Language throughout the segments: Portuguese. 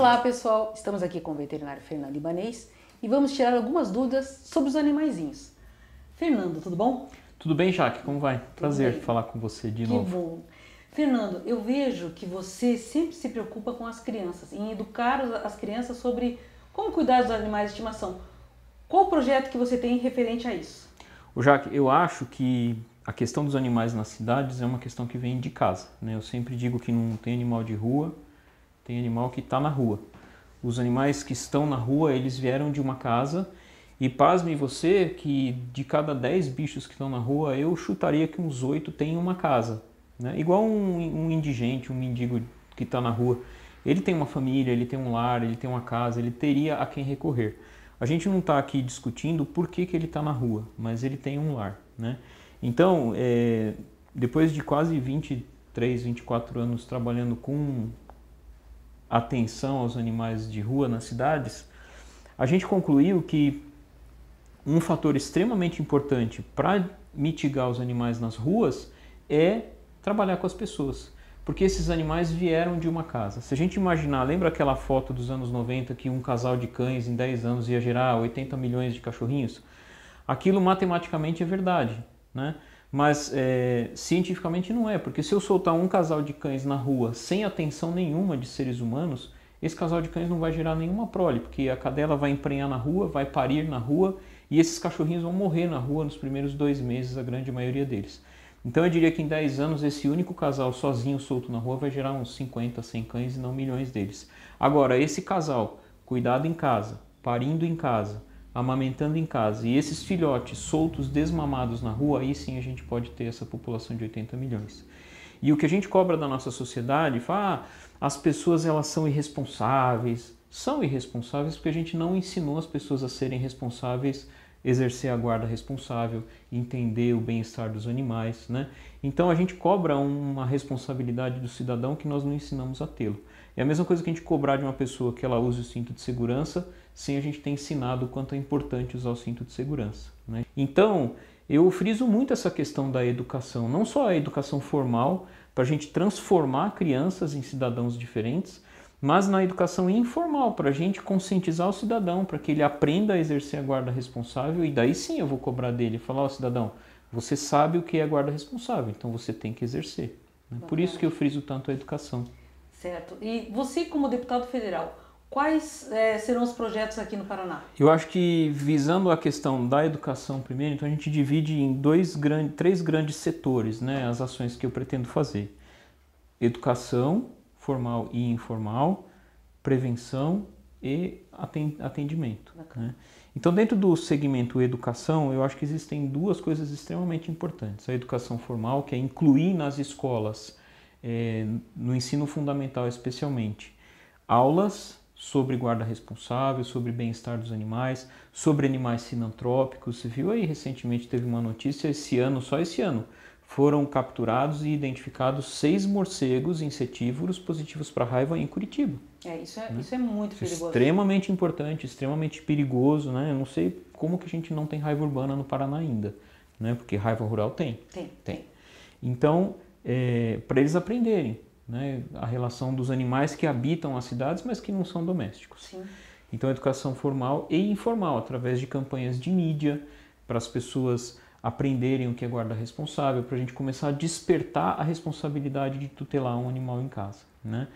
Olá pessoal, estamos aqui com o veterinário Fernando Ibanês e vamos tirar algumas dúvidas sobre os animaizinhos. Fernando, tudo bom? Tudo bem, Jaque, como vai? Tudo Prazer bem. falar com você de que novo. Que bom. Fernando, eu vejo que você sempre se preocupa com as crianças, em educar as crianças sobre como cuidar dos animais de estimação. Qual o projeto que você tem referente a isso? O Jaque, eu acho que a questão dos animais nas cidades é uma questão que vem de casa. Né? Eu sempre digo que não tem animal de rua, tem animal que está na rua. Os animais que estão na rua, eles vieram de uma casa. E pasme você que de cada 10 bichos que estão na rua, eu chutaria que uns 8 têm uma casa. Né? Igual um, um indigente, um mendigo que está na rua. Ele tem uma família, ele tem um lar, ele tem uma casa, ele teria a quem recorrer. A gente não está aqui discutindo por que, que ele está na rua, mas ele tem um lar. Né? Então, é, depois de quase 23, 24 anos trabalhando com atenção aos animais de rua nas cidades, a gente concluiu que um fator extremamente importante para mitigar os animais nas ruas é trabalhar com as pessoas. Porque esses animais vieram de uma casa. Se a gente imaginar, lembra aquela foto dos anos 90 que um casal de cães em 10 anos ia gerar 80 milhões de cachorrinhos? Aquilo matematicamente é verdade. Né? Mas é, cientificamente não é, porque se eu soltar um casal de cães na rua sem atenção nenhuma de seres humanos, esse casal de cães não vai gerar nenhuma prole, porque a cadela vai emprenhar na rua, vai parir na rua e esses cachorrinhos vão morrer na rua nos primeiros dois meses, a grande maioria deles. Então eu diria que em 10 anos esse único casal sozinho solto na rua vai gerar uns 50, 100 cães e não milhões deles. Agora, esse casal, cuidado em casa, parindo em casa, amamentando em casa e esses filhotes soltos, desmamados na rua, aí sim a gente pode ter essa população de 80 milhões. E o que a gente cobra da nossa sociedade, fala, ah, as pessoas elas são irresponsáveis. São irresponsáveis porque a gente não ensinou as pessoas a serem responsáveis, exercer a guarda responsável, entender o bem-estar dos animais, né? Então a gente cobra uma responsabilidade do cidadão que nós não ensinamos a tê-lo. É a mesma coisa que a gente cobrar de uma pessoa que ela use o cinto de segurança sem a gente ter ensinado o quanto é importante usar o cinto de segurança. Né? Então, eu friso muito essa questão da educação, não só a educação formal, para a gente transformar crianças em cidadãos diferentes, mas na educação informal, para a gente conscientizar o cidadão, para que ele aprenda a exercer a guarda responsável, e daí sim eu vou cobrar dele, falar, ó oh, cidadão, você sabe o que é a guarda responsável, então você tem que exercer. Né? Por isso que eu friso tanto a educação. Certo. E você, como deputado federal, Quais é, serão os projetos aqui no Paraná? Eu acho que visando a questão da educação primeiro, então a gente divide em dois grandes, três grandes setores, né, as ações que eu pretendo fazer: educação formal e informal, prevenção e atendimento. Né? Então, dentro do segmento educação, eu acho que existem duas coisas extremamente importantes: a educação formal, que é incluir nas escolas, é, no ensino fundamental especialmente, aulas sobre guarda responsável, sobre bem-estar dos animais, sobre animais sinantrópicos. Você viu aí recentemente teve uma notícia esse ano, só esse ano, foram capturados e identificados seis morcegos insetívoros positivos para raiva em Curitiba. É, isso é, né? isso é muito é perigoso. Extremamente importante, extremamente perigoso, né? Eu não sei como que a gente não tem raiva urbana no Paraná ainda, né? Porque raiva rural tem. Tem. Tem. tem. Então, é, para eles aprenderem, né, a relação dos animais que habitam as cidades, mas que não são domésticos. Sim. Então, educação formal e informal, através de campanhas de mídia, para as pessoas aprenderem o que é guarda responsável, para a gente começar a despertar a responsabilidade de tutelar um animal em casa. Né?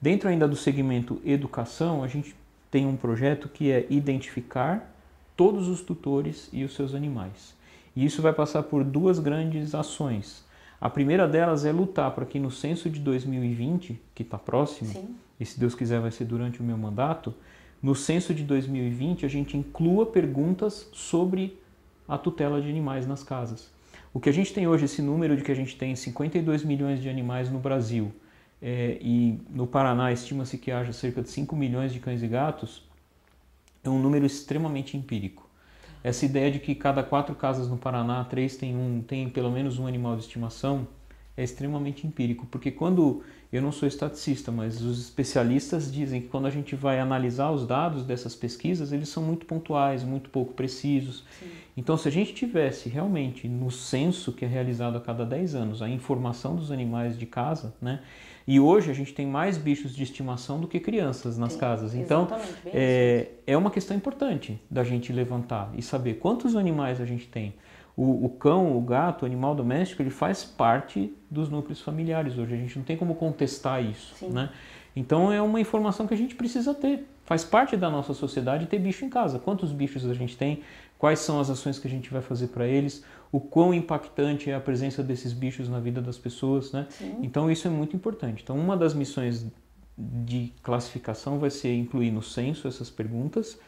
Dentro ainda do segmento educação, a gente tem um projeto que é identificar todos os tutores e os seus animais. E isso vai passar por duas grandes ações. A primeira delas é lutar para que no censo de 2020, que está próximo, Sim. e se Deus quiser vai ser durante o meu mandato, no censo de 2020 a gente inclua perguntas sobre a tutela de animais nas casas. O que a gente tem hoje, esse número de que a gente tem 52 milhões de animais no Brasil é, e no Paraná estima-se que haja cerca de 5 milhões de cães e gatos, é um número extremamente empírico. Essa ideia de que cada quatro casas no Paraná, três tem, um, tem pelo menos um animal de estimação, é extremamente empírico, porque quando eu não sou estaticista, mas os especialistas dizem que quando a gente vai analisar os dados dessas pesquisas, eles são muito pontuais, muito pouco precisos. Sim. Então, se a gente tivesse realmente no censo que é realizado a cada 10 anos a informação dos animais de casa, né, e hoje a gente tem mais bichos de estimação do que crianças nas Sim, casas. Então, é, é uma questão importante da gente levantar e saber quantos animais a gente tem. O, o, cão, o gato, o animal doméstico, ele faz parte dos núcleos familiares hoje. A gente não tem como contestar isso, né? Então é uma informação que a gente precisa ter. Faz parte da nossa sociedade ter bicho em casa. Quantos bichos a gente tem? Quais são as ações que a gente vai fazer para eles? o quão impactante é a presença desses bichos na vida das pessoas, né? Sim. Então isso é muito importante. Então uma das missões de classificação vai ser incluir no censo essas perguntas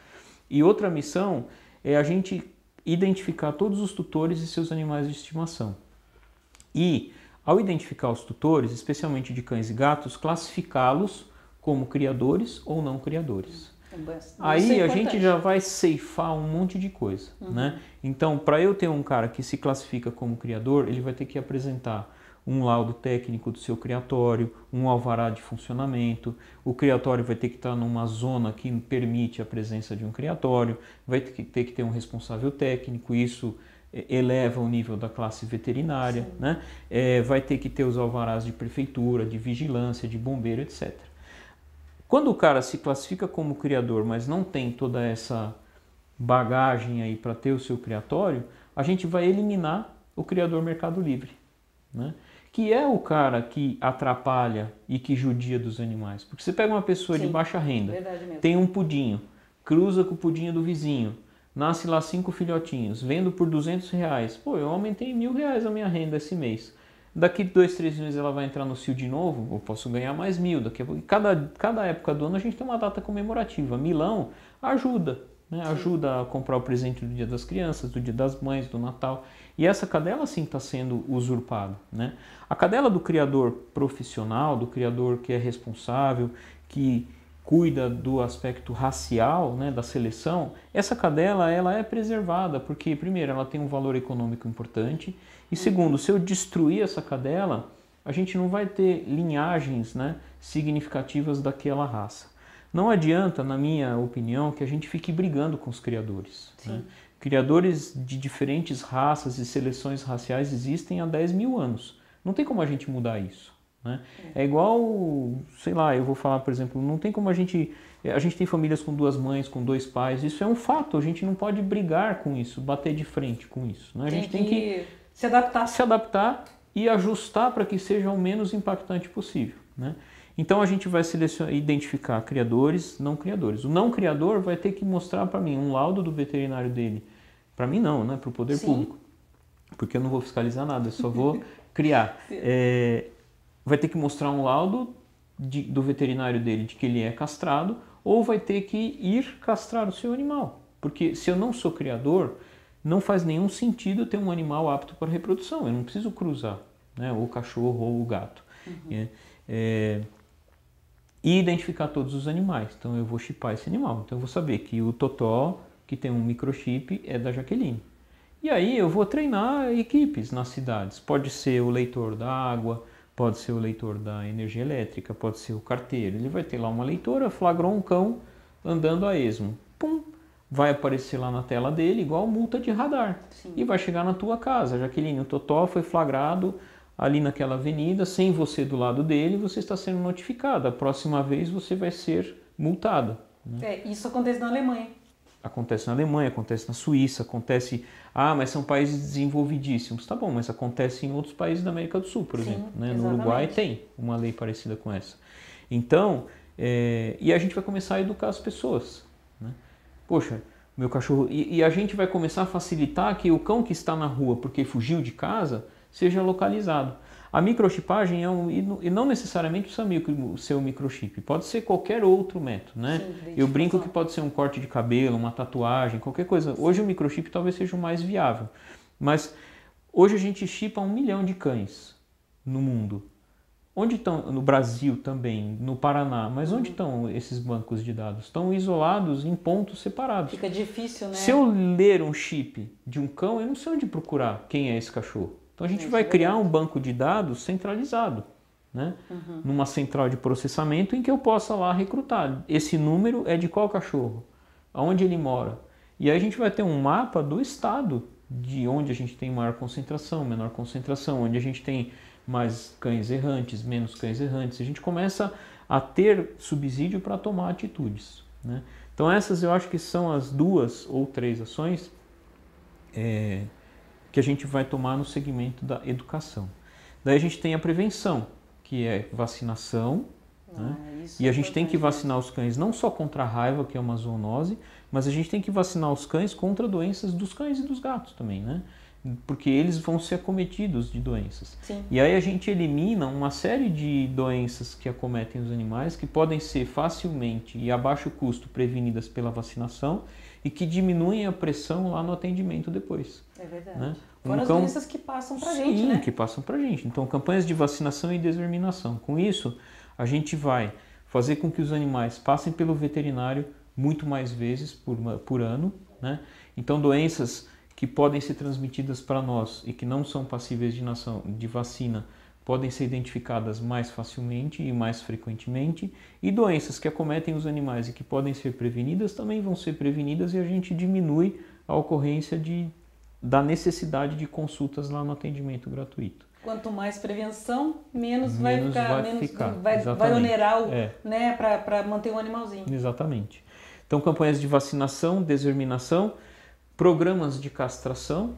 e outra missão é a gente identificar todos os tutores e seus animais de estimação. E ao identificar os tutores, especialmente de cães e gatos, classificá-los como criadores ou não criadores. Aí é a gente já vai ceifar um monte de coisa, uhum. né? Então, para eu ter um cara que se classifica como criador, ele vai ter que apresentar um laudo técnico do seu criatório, um alvará de funcionamento. O criatório vai ter que estar tá numa zona que permite a presença de um criatório, vai ter que ter, que ter um responsável técnico, isso é, eleva o nível da classe veterinária, né? É, vai ter que ter os alvarás de prefeitura, de vigilância, de bombeiro, etc. Quando o cara se classifica como criador, mas não tem toda essa bagagem aí para ter o seu criatório, a gente vai eliminar o criador Mercado Livre, né? que é o cara que atrapalha e que judia dos animais. Porque você pega uma pessoa Sim, de baixa renda, tem um pudinho, cruza com o pudinho do vizinho, nasce lá cinco filhotinhos, vendo por 200 reais. Pô, eu aumentei mil reais a minha renda esse mês. Daqui dois, três meses ela vai entrar no CIO de novo, eu posso ganhar mais mil. Daqui a... cada, cada época do ano a gente tem uma data comemorativa. Milão ajuda, né? ajuda a comprar o presente do Dia das Crianças, do Dia das Mães, do Natal. E essa cadela sim está sendo usurpada. Né? A cadela do criador profissional, do criador que é responsável, que cuida do aspecto racial né, da seleção, essa cadela ela é preservada, porque, primeiro, ela tem um valor econômico importante, e uhum. segundo, se eu destruir essa cadela, a gente não vai ter linhagens né, significativas daquela raça. Não adianta, na minha opinião, que a gente fique brigando com os criadores. Né? Criadores de diferentes raças e seleções raciais existem há 10 mil anos. Não tem como a gente mudar isso. Né? É igual, sei lá, eu vou falar, por exemplo, não tem como a gente. Eh, a gente tem famílias com duas mães, com dois pais, isso é um fato, a gente não pode brigar com isso, bater de frente com isso. Né? A gente tem que, tem que se adaptar. Se adaptar e ajustar para que seja o menos impactante possível. Né? Então a gente vai identificar criadores, não criadores. O não criador vai ter que mostrar para mim um laudo do veterinário dele. Para mim não, né? Para o poder Sim. público. Porque eu não vou fiscalizar nada, eu só vou criar. É, vai ter que mostrar um laudo de, do veterinário dele de que ele é castrado ou vai ter que ir castrar o seu animal. Porque se eu não sou criador, não faz nenhum sentido ter um animal apto para reprodução. Eu não preciso cruzar né? o cachorro ou o gato. Uhum. É, é, e identificar todos os animais. Então eu vou chipar esse animal. Então eu vou saber que o Totó, que tem um microchip, é da Jaqueline. E aí eu vou treinar equipes nas cidades. Pode ser o leitor da água, pode ser o leitor da energia elétrica, pode ser o carteiro. Ele vai ter lá uma leitora, flagrou um cão andando a esmo. Pum! Vai aparecer lá na tela dele igual multa de radar. Sim. E vai chegar na tua casa. Jaqueline, o Totó foi flagrado ali naquela avenida, sem você do lado dele, você está sendo notificado. A próxima vez você vai ser multado. Né? É, isso acontece na Alemanha. Acontece na Alemanha, acontece na Suíça, acontece. Ah, mas são países desenvolvidíssimos. Tá bom, mas acontece em outros países da América do Sul, por Sim, exemplo. Né? No Uruguai tem uma lei parecida com essa. Então, é... e a gente vai começar a educar as pessoas. Né? Poxa, meu cachorro. E, e a gente vai começar a facilitar que o cão que está na rua porque fugiu de casa seja localizado. A microchipagem é um. E não necessariamente precisa seu microchip, pode ser qualquer outro método, né? Sim, eu brinco que pode ser um corte de cabelo, uma tatuagem, qualquer coisa. Hoje o microchip talvez seja o mais viável. Mas hoje a gente chipa um milhão de cães no mundo. Onde estão? No Brasil também, no Paraná. Mas onde uhum. estão esses bancos de dados? Estão isolados em pontos separados. Fica difícil, né? Se eu ler um chip de um cão, eu não sei onde procurar quem é esse cachorro. Então a gente né, vai é criar um banco de dados centralizado, né? Uhum. numa central de processamento em que eu possa lá recrutar. Esse número é de qual cachorro, aonde ele mora. E aí a gente vai ter um mapa do estado de onde a gente tem maior concentração, menor concentração, onde a gente tem mais cães errantes, menos cães errantes. A gente começa a ter subsídio para tomar atitudes. Né? Então essas eu acho que são as duas ou três ações é, que a gente vai tomar no segmento da educação. Daí a gente tem a prevenção, que é vacinação, né? ah, né? e a gente tem que vacinar os cães não só contra a raiva, que é uma zoonose, mas a gente tem que vacinar os cães contra doenças dos cães e dos gatos também, né? porque eles vão ser acometidos de doenças. Sim. E aí a gente elimina uma série de doenças que acometem os animais, que podem ser facilmente e a baixo custo prevenidas pela vacinação e que diminuem a pressão lá no atendimento depois. É verdade. Né? Um cão... as então, doenças que passam para a gente, né? que passam para gente. Então, campanhas de vacinação e desverminação. Com isso, a gente vai fazer com que os animais passem pelo veterinário muito mais vezes por, por ano, né? Então, doenças que podem ser transmitidas para nós e que não são passíveis de, nação, de vacina podem ser identificadas mais facilmente e mais frequentemente, e doenças que acometem os animais e que podem ser prevenidas também vão ser prevenidas e a gente diminui a ocorrência de, da necessidade de consultas lá no atendimento gratuito. Quanto mais prevenção, menos, menos vai ficar, vai menos ficar, vai, vai onerar é. né, para manter o animalzinho. Exatamente. Então, campanhas de vacinação, deserminação, Programas de castração,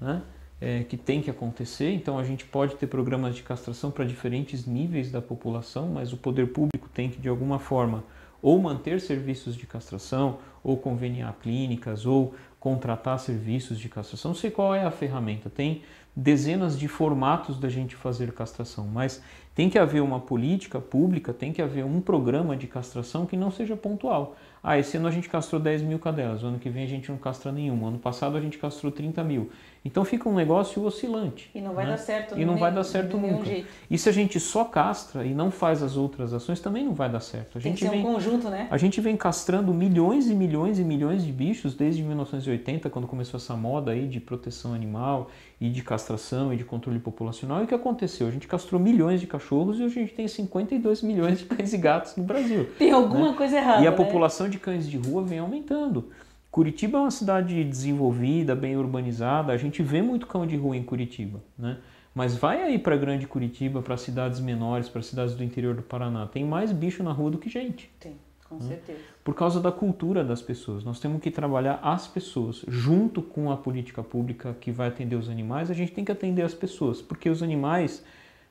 né? É, que tem que acontecer. Então a gente pode ter programas de castração para diferentes níveis da população, mas o poder público tem que de alguma forma ou manter serviços de castração, ou conveniar clínicas, ou contratar serviços de castração. Não sei qual é a ferramenta. Tem dezenas de formatos da gente fazer castração, mas tem que haver uma política pública, tem que haver um programa de castração que não seja pontual. Ah, esse ano a gente castrou 10 mil cadelas, o ano que vem a gente não castra nenhuma. Ano passado a gente castrou 30 mil. Então fica um negócio oscilante. E não vai né? dar certo. E não vai dar certo nunca. Jeito. E se a gente só castra e não faz as outras ações, também não vai dar certo. A Tem gente vem, um conjunto, né? A gente vem castrando milhões e milhões e milhões de bichos desde 1980, quando começou essa moda aí de proteção animal e de castração e de controle populacional. E o que aconteceu? A gente castrou milhões de cachorros e hoje a gente tem 52 milhões de cães e gatos no Brasil. Tem alguma né? coisa errada. E a né? população de cães de rua vem aumentando. Curitiba é uma cidade desenvolvida, bem urbanizada, a gente vê muito cão de rua em Curitiba, né? Mas vai aí para Grande Curitiba, para cidades menores, para cidades do interior do Paraná, tem mais bicho na rua do que gente. Tem, com né? certeza. Por causa da cultura das pessoas. Nós temos que trabalhar as pessoas junto com a política pública que vai atender os animais, a gente tem que atender as pessoas, porque os animais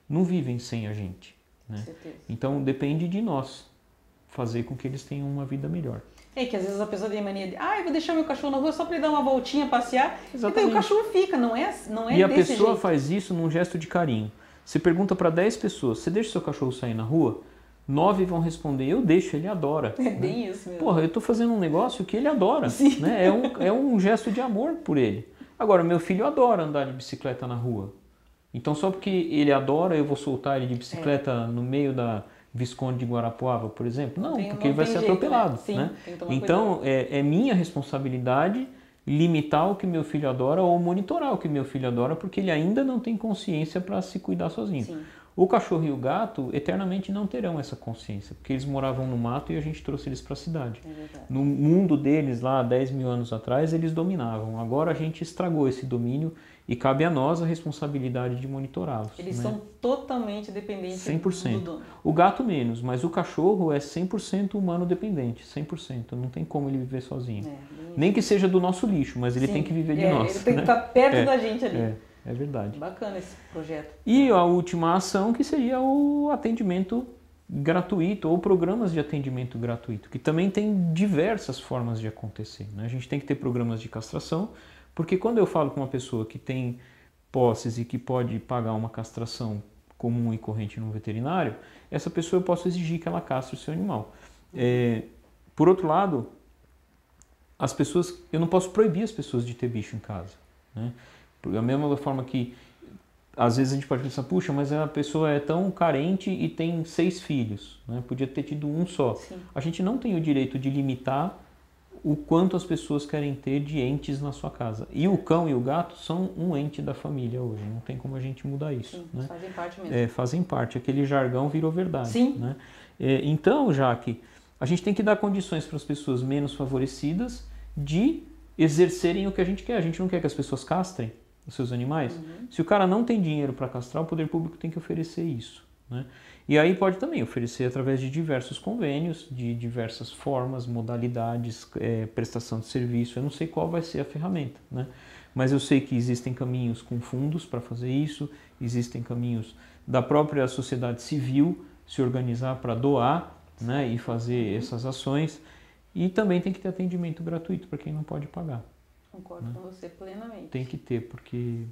não vivem sem a gente. Né? Então depende de nós fazer com que eles tenham uma vida melhor. É que às vezes a pessoa tem mania de, ah, eu vou deixar meu cachorro na rua só para ele dar uma voltinha, passear. Exatamente. o cachorro fica, não é, não é E a pessoa jeito. faz isso num gesto de carinho. Você pergunta para 10 pessoas, você deixa seu cachorro sair na rua? Nove vão responder, eu deixo, ele adora. É né? bem isso mesmo. Porra, eu estou fazendo um negócio que ele adora. Sim. Né? É, um, é um gesto de amor por ele. Agora, meu filho adora andar de bicicleta na rua. Então, só porque ele adora, eu vou soltar ele de bicicleta é. no meio da, Visconde de Guarapuava, por exemplo? Não, tem, porque não ele vai ser jeito, né? atropelado. Né? Sim, né? Então, é, é, minha responsabilidade limitar o que meu filho adora ou monitorar o que meu filho adora, porque ele ainda não tem consciência para se cuidar sozinho. Sim. O cachorro e o gato eternamente não terão essa consciência, porque eles moravam no mato e a gente trouxe eles para a cidade. É no mundo deles, lá 10 mil anos atrás, eles dominavam. Agora a gente estragou esse domínio e cabe a nós a responsabilidade de monitorá-los. Eles né? são totalmente dependentes 100%. do dono. O gato menos, mas o cachorro é 100% humano dependente, 100%. Não tem como ele viver sozinho. É, Nem que seja do nosso lixo, mas ele Sim. tem que viver de é, nós. Ele tem né? que tá estar perto é, da gente ali. É, é, verdade. Bacana esse projeto. E a última ação que seria o atendimento gratuito ou programas de atendimento gratuito, que também tem diversas formas de acontecer. Né? A gente tem que ter programas de castração, porque quando eu falo com uma pessoa que tem posses e que pode pagar uma castração comum e corrente num veterinário, essa pessoa eu posso exigir que ela castre o seu animal. É, por outro lado, as pessoas, eu não posso proibir as pessoas de ter bicho em casa. Né? Da mesma forma que às vezes a gente pode pensar, puxa, mas a pessoa é tão carente e tem seis filhos, né? podia ter tido um só. Sim. A gente não tem o direito de limitar o quanto as pessoas querem ter de entes na sua casa. E o cão e o gato são um ente da família hoje, não tem como a gente mudar isso. Sim, né? Fazem parte mesmo. É, fazem parte, aquele jargão virou verdade. Sim. Né? É, então, Jaque, a gente tem que dar condições para as pessoas menos favorecidas de exercerem o que a gente quer. A gente não quer que as pessoas castrem os seus animais. Uhum. Se o cara não tem dinheiro para castrar, o poder público tem que oferecer isso. Né? E aí pode também oferecer através de diversos convênios, de diversas formas, modalidades, é, prestação de serviço. Eu não sei qual vai ser a ferramenta, né? mas eu sei que existem caminhos com fundos para fazer isso, existem caminhos da própria sociedade civil se organizar para doar né, e fazer essas ações. E também tem que ter atendimento gratuito para quem não pode pagar. Concordo né? com você plenamente. Tem que ter, porque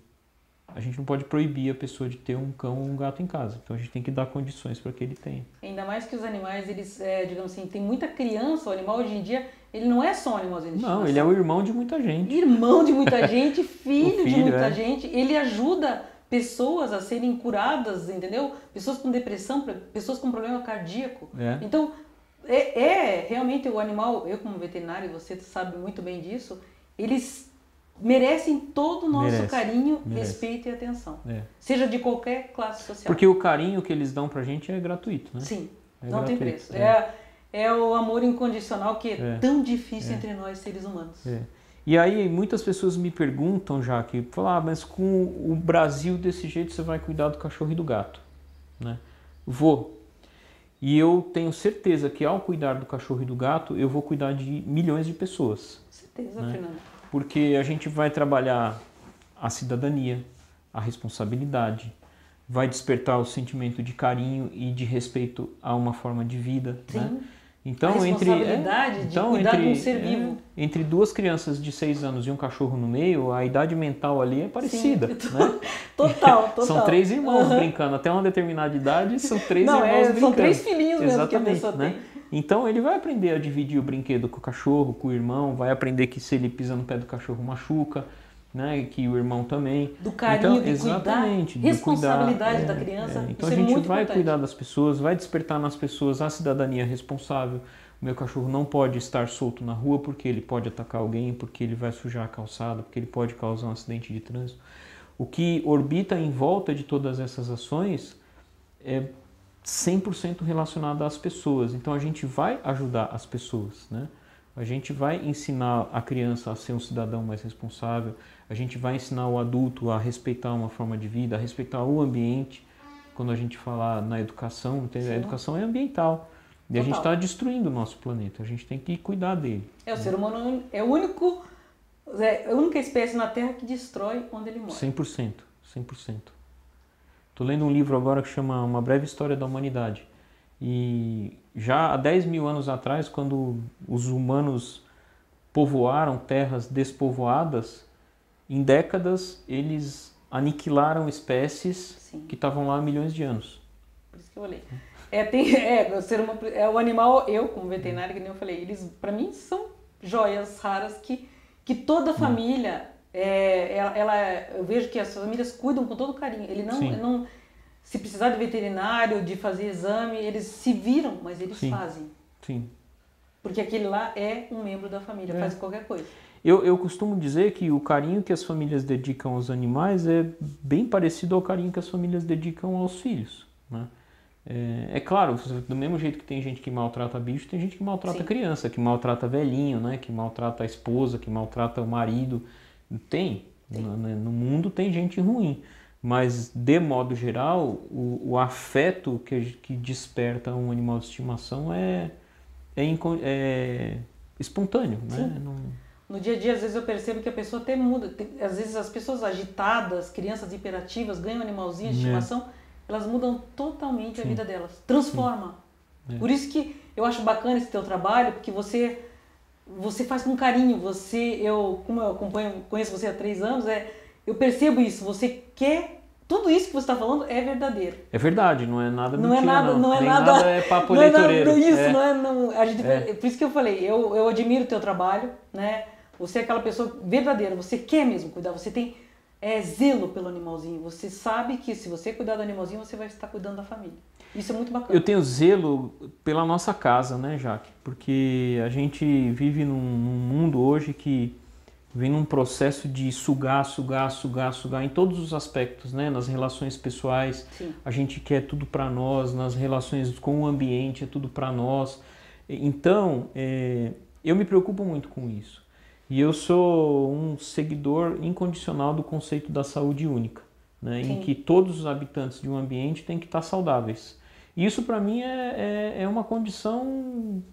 a gente não pode proibir a pessoa de ter um cão ou um gato em casa. Então a gente tem que dar condições para que ele tenha. Ainda mais que os animais, eles, é, digamos assim, tem muita criança, o animal hoje em dia, ele não é só um animal de Não, ele é o irmão de muita gente. Irmão de muita gente, filho, filho de muita é. gente. Ele ajuda pessoas a serem curadas, entendeu? Pessoas com depressão, pessoas com problema cardíaco. É. Então, é, é realmente o animal, eu como veterinário, você sabe muito bem disso, eles merecem todo o nosso merece, carinho, merece. respeito e atenção. É. Seja de qualquer classe social. Porque o carinho que eles dão pra gente é gratuito, né? Sim, é não gratuito, tem preço. É. é. o amor incondicional que é, é tão difícil é. entre nós seres humanos. É. E aí muitas pessoas me perguntam já que, falar, ah, mas com o Brasil desse jeito você vai cuidar do cachorro e do gato, né? Vou. E eu tenho certeza que ao cuidar do cachorro e do gato, eu vou cuidar de milhões de pessoas. Certeza, né? Fernando porque a gente vai trabalhar a cidadania, a responsabilidade, vai despertar o sentimento de carinho e de respeito a uma forma de vida. Né? Sim. Né? Então, entre, é, então, entre, um é, entre duas crianças de seis anos e um cachorro no meio, a idade mental ali é parecida. Sim, né? Total, total. são três irmãos uhum. brincando. Até uma determinada idade, são três Não, é, irmãos é, brincando. São três filhinhos mesmo Exatamente, que a pessoa né? tem. Então ele vai aprender a dividir o brinquedo com o cachorro, com o irmão, vai aprender que se ele pisa no pé do cachorro machuca, né? Que o irmão também. Do carinho, então, exatamente, cuidar, responsabilidade cuidar, é, da criança. É. é. Então é a gente é vai importante. cuidar das pessoas, vai despertar nas pessoas a cidadania responsável. O meu cachorro não pode estar solto na rua porque ele pode atacar alguém, porque ele vai sujar a calçada, porque ele pode causar um acidente de trânsito. O que orbita em volta de todas essas ações é 100% relacionada às pessoas. Então a gente vai ajudar as pessoas, né? A gente vai ensinar a criança a ser um cidadão mais responsável, a gente vai ensinar o adulto a respeitar uma forma de vida, a respeitar o ambiente. Quando a gente falar na educação, entendeu? a educação é ambiental. E Total. a gente está destruindo o nosso planeta, a gente tem que cuidar dele. É, o né? ser humano é, é único, é a única espécie na Terra que destrói onde ele mora. 100%, 100%. Estou lendo um livro agora que chama Uma Breve História da Humanidade. E já há 10 mil anos atrás, quando os humanos povoaram terras despovoadas, em décadas eles aniquilaram espécies Sim. que estavam lá há milhões de anos. Por isso que eu olhei. É, tem, é, o ser humano, é, o animal, eu como veterinário, que nem eu falei, eles para mim são joias raras que, que toda hum. família é, ela, ela, eu vejo que as famílias cuidam com todo carinho. Ele não, ele não, se precisar de veterinário, de fazer exame, eles se viram, mas eles Sim. fazem. Sim. Porque aquele lá é um membro da família, é. faz qualquer coisa. Eu, eu costumo dizer que o carinho que as famílias dedicam aos animais é bem parecido ao carinho que as famílias dedicam aos filhos. Né? É, é, claro, do mesmo jeito que tem gente que maltrata bicho, tem gente que maltrata Sim. criança, que maltrata velhinho, né? que maltrata a esposa, que maltrata o marido. Tem. tem. No, né, no, mundo tem gente ruim. Mas, de modo geral, o, o afeto que, que desperta um animal de estimação é, é, é espontâneo. Né? Não... No dia a dia, às vezes eu percebo que a pessoa até muda. Tem, às vezes as pessoas agitadas, crianças hiperativas, ganham animalzinho de é. estimação, elas mudam totalmente Sim. a vida delas. Transforma. É. Por isso que eu acho bacana esse teu trabalho, porque você você faz com carinho, você, eu, como eu acompanho, conheço você há três anos, é, eu percebo isso, você quer, tudo isso que você está falando é verdadeiro. É verdade, não é nada não é mentira, é nada, não. não é nada, nada, é papo não eleitoreiro. É nada, isso, é. não é, não, a gente, é. é. por isso que eu falei, eu, eu admiro o teu trabalho, né, você é aquela pessoa verdadeira, você quer mesmo cuidar, você tem é zelo pelo animalzinho. Você sabe que se você cuidar do animalzinho, você vai estar cuidando da família. Isso é muito bacana. Eu tenho zelo pela nossa casa, né, Jaque? Porque a gente vive num, num mundo hoje que vem num processo de sugar, sugar, sugar, sugar em todos os aspectos, né? Nas relações pessoais, Sim. a gente quer tudo para nós, nas relações com o ambiente é tudo para nós. Então, é, eu me preocupo muito com isso. E eu sou um seguidor incondicional do conceito da saúde única, né? em que todos os habitantes de um ambiente têm que estar saudáveis. Isso para mim é, é, é, uma condição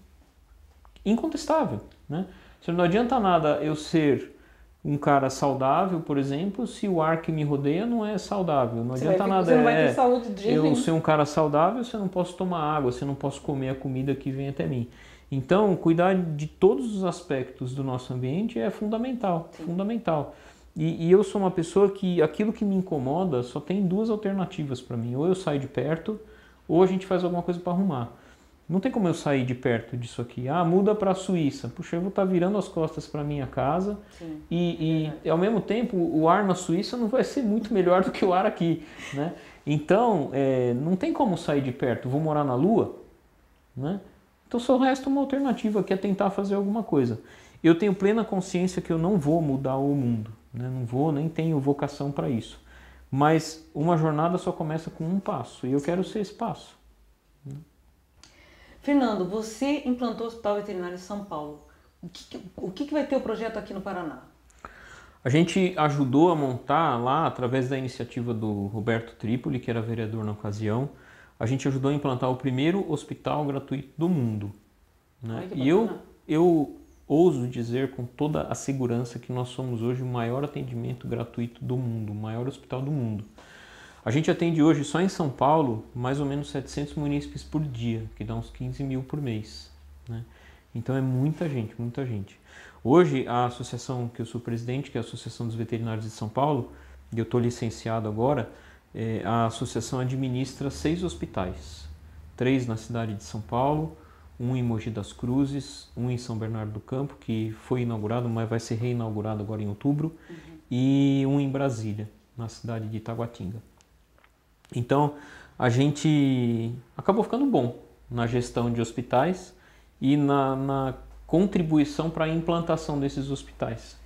incontestável. Né? Não adianta nada eu ser um cara saudável, por exemplo, se o ar que me rodeia não é saudável. Não você adianta nada. Você não vai ter é, saúde de Eu ser um cara saudável, se eu não posso tomar água, se eu não posso comer a comida que vem até mim. Então, cuidar de todos os aspectos do nosso ambiente é fundamental, Sim. fundamental. E, e, eu sou uma pessoa que aquilo que me incomoda só tem duas alternativas para mim: ou eu saio de perto, ou a gente faz alguma coisa para arrumar. Não tem como eu sair de perto disso aqui. Ah, muda para a Suíça. Puxa, eu vou estar tá virando as costas para minha casa. Sim, e, é e ao mesmo tempo, o ar na Suíça não vai ser muito melhor do que o ar aqui. Né? Então, é, não tem como sair de perto. Vou morar na Lua? Né? Então só resta uma alternativa que é tentar fazer alguma coisa. Eu tenho plena consciência que eu não vou mudar o mundo, né? não vou, nem tenho vocação para isso. Mas uma jornada só começa com um passo e eu quero ser esse passo. Fernando, você implantou o Hospital Veterinário em São Paulo. O que, o que vai ter o projeto aqui no Paraná? A gente ajudou a montar lá, através da iniciativa do Roberto Tripoli, que era vereador na ocasião, a gente ajudou a implantar o primeiro hospital gratuito do mundo. Né? Ai, e eu, eu ouso dizer com toda a segurança que nós somos hoje o maior atendimento gratuito do mundo, o maior hospital do mundo. A gente atende hoje só em São Paulo mais ou menos 700 munícipes por dia, que dá uns 15 mil por mês. Né? Então é muita gente, muita gente. Hoje, a associação que eu sou presidente, que é a Associação dos Veterinários de São Paulo, e eu estou licenciado agora, é, a associação administra seis hospitais, três na cidade de São Paulo, um em Mogi das Cruzes, um em São Bernardo do Campo, que foi inaugurado, mas vai ser reinaugurado agora em outubro, uhum. e um em Brasília, na cidade de Itaguatinga. Então, a gente acabou ficando bom na gestão de hospitais e na, na contribuição para a implantação desses hospitais.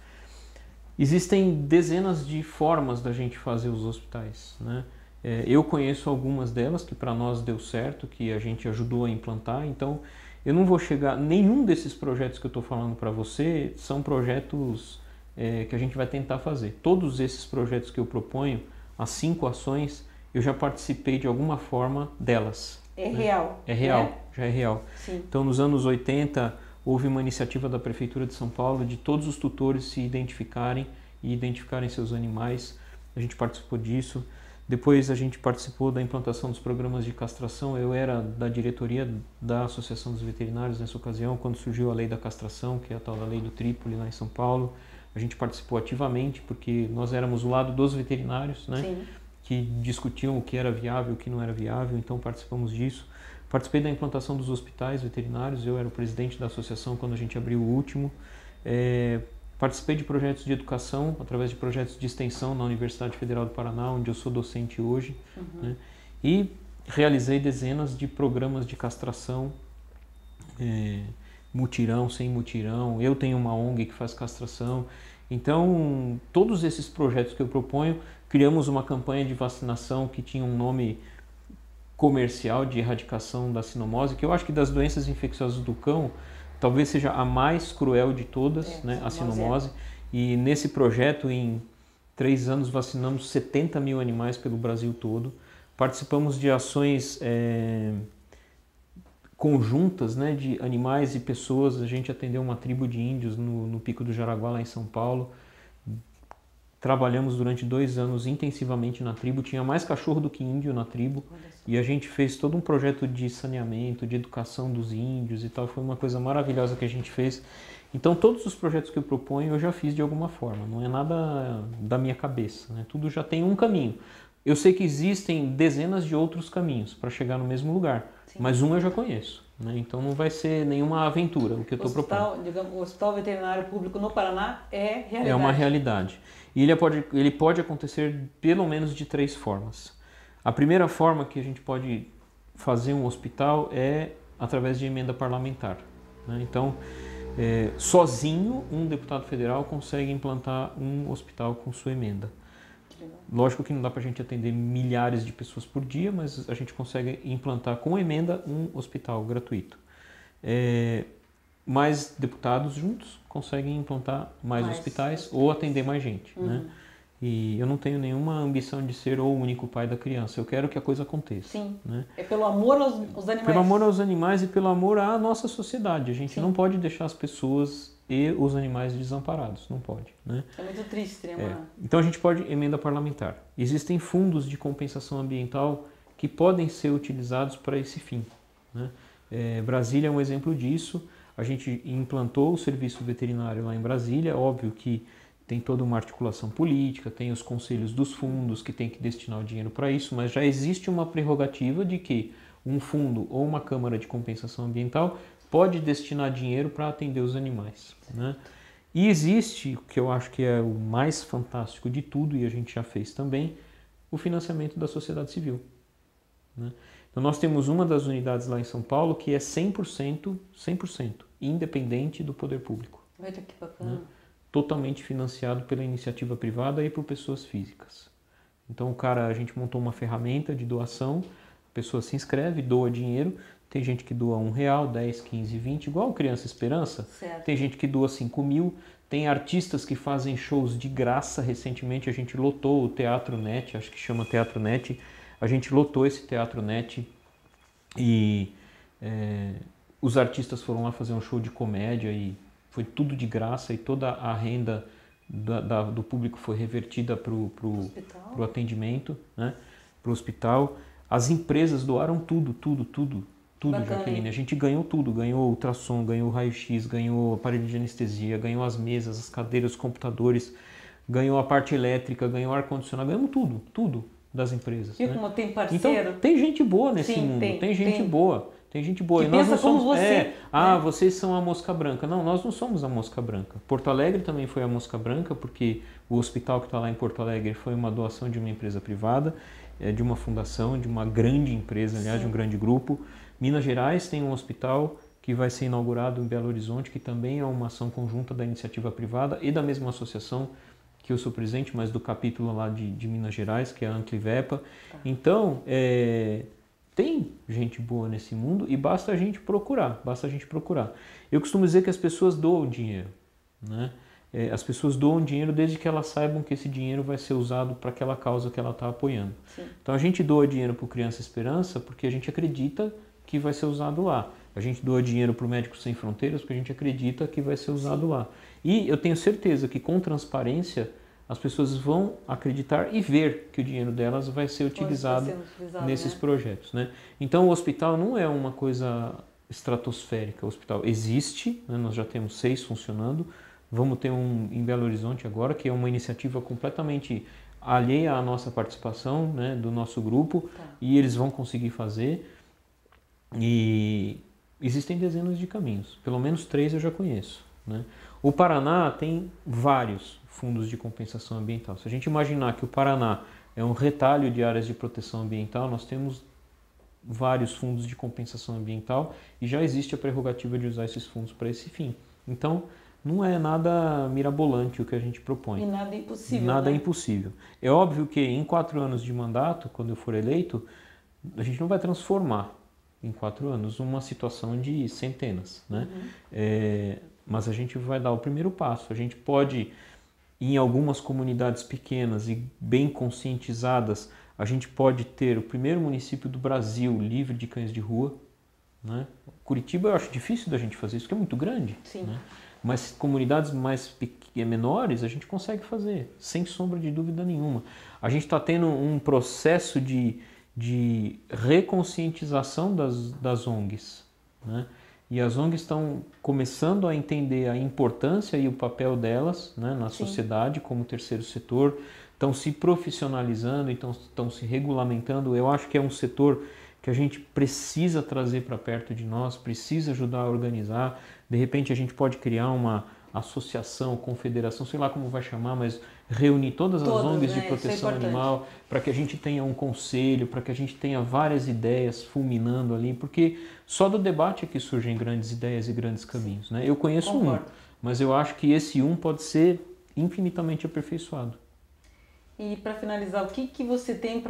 Existem dezenas de formas da gente fazer os hospitais. Né? É, eu conheço algumas delas que para nós deu certo, que a gente ajudou a implantar, então eu não vou chegar. Nenhum desses projetos que eu estou falando para você são projetos é, que a gente vai tentar fazer. Todos esses projetos que eu proponho, as cinco ações, eu já participei de alguma forma delas. É né? real. É real, é? já é real. Sim. Então, nos anos 80 houve uma iniciativa da Prefeitura de São Paulo de todos os tutores se identificarem e identificarem seus animais. A gente participou disso. Depois a gente participou da implantação dos programas de castração. Eu era da diretoria da Associação dos Veterinários nessa ocasião, quando surgiu a lei da castração, que é a tal da lei do Trípoli lá em São Paulo. A gente participou ativamente porque nós éramos o lado dos veterinários, né? Sim. Que discutiam o que era viável, o que não era viável, então participamos disso. Participei da implantação dos hospitais veterinários, eu era o presidente da associação quando a gente abriu o último. É, participei de projetos de educação, através de projetos de extensão na Universidade Federal do Paraná, onde eu sou docente hoje. Uhum. Né? E realizei dezenas de programas de castração, é, mutirão, sem mutirão. Eu tenho uma ONG que faz castração. Então, todos esses projetos que eu proponho, criamos uma campanha de vacinação que tinha um nome comercial de erradicação da sinomose, que eu acho que das doenças infecciosas do cão, talvez seja a mais cruel de todas, é, né, a sinomose. É. E nesse projeto, em três anos, vacinamos 70 mil animais pelo Brasil todo. Participamos de ações é, conjuntas né, de animais e pessoas. A gente atendeu uma tribo de índios no, no Pico do Jaraguá, lá em São Paulo trabalhamos durante dois anos intensivamente na tribo. Tinha mais cachorro do que índio na tribo. E a gente fez todo um projeto de saneamento, de educação dos índios e tal. Foi uma coisa maravilhosa que a gente fez. Então, todos os projetos que eu proponho eu já fiz de alguma forma. Não é nada da minha cabeça. Né? Tudo já tem um caminho. Eu sei que existem dezenas de outros caminhos para chegar no mesmo lugar, Sim. mas um eu já conheço. Né? Então não vai ser nenhuma aventura o que eu estou propondo. Digamos, o Hospital Veterinário Público no Paraná é realidade. É uma realidade. E ele pode, ele pode acontecer pelo menos de três formas. A primeira forma que a gente pode fazer um hospital é através de emenda parlamentar. Né? Então, é, sozinho, um deputado federal consegue implantar um hospital com sua emenda. Né? Lógico que não dá para a gente atender milhares de pessoas por dia, mas a gente consegue implantar com emenda um hospital gratuito. É, mais deputados juntos conseguem implantar mais, mais hospitais ou atender mais gente. Né? Uhum. Né? E eu não tenho nenhuma ambição de ser o único pai da criança. Eu quero que a coisa aconteça. Sim. Né? É pelo amor aos, aos, animais. Pelo amor aos animais e pelo amor à nossa sociedade. A gente Sim. não pode deixar as pessoas e os animais desamparados. Não pode. Né? É muito triste, né, é. Então a gente pode emenda parlamentar. Existem fundos de compensação ambiental que podem ser utilizados para esse fim. Né? É, Brasília é um exemplo disso. A gente implantou o serviço veterinário lá em Brasília. Óbvio que tem toda uma articulação política, tem os conselhos dos fundos que tem que destinar o dinheiro para isso, mas já existe uma prerrogativa de que um fundo ou uma câmara de compensação ambiental pode destinar dinheiro para atender os animais. Né? E existe, o que eu acho que é o mais fantástico de tudo, e a gente já fez também, o financiamento da sociedade civil. Né? Então nós temos uma das unidades lá em São Paulo que é 100%, 100% independente do poder público. Olha que bacana. Né? totalmente financiado pela iniciativa privada e por pessoas físicas. Então, o cara, a gente montou uma ferramenta de doação, a pessoa se inscreve, doa dinheiro, tem gente que doa um real, 10, 15, 20, igual Criança Esperança. Certo. Tem gente que doa 5 mil. Tem artistas que fazem shows de graça. Recentemente a gente lotou o Teatro Net, acho que chama Teatro Net. A gente lotou esse Teatro Net e é, os artistas foram lá fazer um show de comédia e foi tudo de graça e toda a renda da, da, do público foi revertida para o atendimento, né? para o hospital. As empresas doaram tudo, tudo, tudo, tudo, Bacana. Jaqueline. A gente ganhou tudo, ganhou ultrassom, ganhou raio-x, ganhou aparelho de anestesia, ganhou as mesas, as cadeiras, os computadores, ganhou a parte elétrica, ganhou ar-condicionado, ganhamos tudo, tudo das empresas. E né? como tem então, parceiro. Então, tem gente boa nesse Sim, mundo, tem, tem gente tem. boa. Tem gente boa. Que e nós pensa não somos, como você. É, né? Ah, vocês são a mosca branca. Não, nós não somos a mosca branca. Porto Alegre também foi a mosca branca, porque o hospital que está lá em Porto Alegre foi uma doação de uma empresa privada, é, de uma fundação, de uma grande empresa, aliás, Sim. de um grande grupo. Minas Gerais tem um hospital que vai ser inaugurado em Belo Horizonte, que também é uma ação conjunta da iniciativa privada e da mesma associação que eu sou presidente, mas do capítulo lá de, de Minas Gerais, que é a Anclivepa. Tá. Então, é tem gente boa nesse mundo e basta a gente procurar, basta a gente procurar. Eu costumo dizer que as pessoas doam dinheiro, né? É, as pessoas doam dinheiro desde que elas saibam que esse dinheiro vai ser usado para aquela causa que ela está apoiando. Sim. Então a gente doa dinheiro para o Criança Esperança porque a gente acredita que vai ser usado lá. A gente doa dinheiro para o Médicos Sem Fronteiras porque a gente acredita que vai ser usado Sim. lá. E eu tenho certeza que com transparência as pessoas vão acreditar e ver que o dinheiro delas vai ser utilizado, utilizado nesses né? projetos. Né? Então, o hospital não é uma coisa estratosférica. O hospital existe, né? nós já temos seis funcionando. Vamos ter um em Belo Horizonte agora, que é uma iniciativa completamente alheia à nossa participação, né? do nosso grupo, tá. e eles vão conseguir fazer. E existem dezenas de caminhos, pelo menos três eu já conheço. Né? O Paraná tem vários, fundos de compensação ambiental. Se a gente imaginar que o Paraná é um retalho de áreas de proteção ambiental, nós temos vários fundos de compensação ambiental e já existe a prerrogativa de usar esses fundos para esse fim. Então, não é nada mirabolante o que a gente propõe. E nada impossível. Nada né? impossível. É óbvio que em quatro anos de mandato, quando eu for eleito, a gente não vai transformar em quatro anos uma situação de centenas, né? Uhum. É, mas a gente vai dar o primeiro passo. A gente pode em algumas comunidades pequenas e bem conscientizadas, a gente pode ter o primeiro município do Brasil livre de cães de rua. Né? Curitiba eu acho difícil da gente fazer isso, porque é muito grande. Sim. Né? Mas comunidades mais eh, menores a gente consegue fazer, sem sombra de dúvida nenhuma. A gente está tendo um processo de, de reconscientização das, das ONGs. Né? E as ONGs estão começando a entender a importância e o papel delas né, na Sim. sociedade como terceiro setor, estão se profissionalizando, então estão se regulamentando. Eu acho que é um setor que a gente precisa trazer para perto de nós, precisa ajudar a organizar. De repente a gente pode criar uma associação, confederação, sei lá como vai chamar, mas reunir todas, as ONGs né? de é proteção é animal, para que a gente tenha um conselho, para que a gente tenha várias ideias fulminando ali, porque só do debate é que surgem grandes ideias e grandes caminhos. Né? Eu conheço Concordo. um, mas eu acho que esse um pode ser infinitamente aperfeiçoado. E para finalizar, o que, que você tem para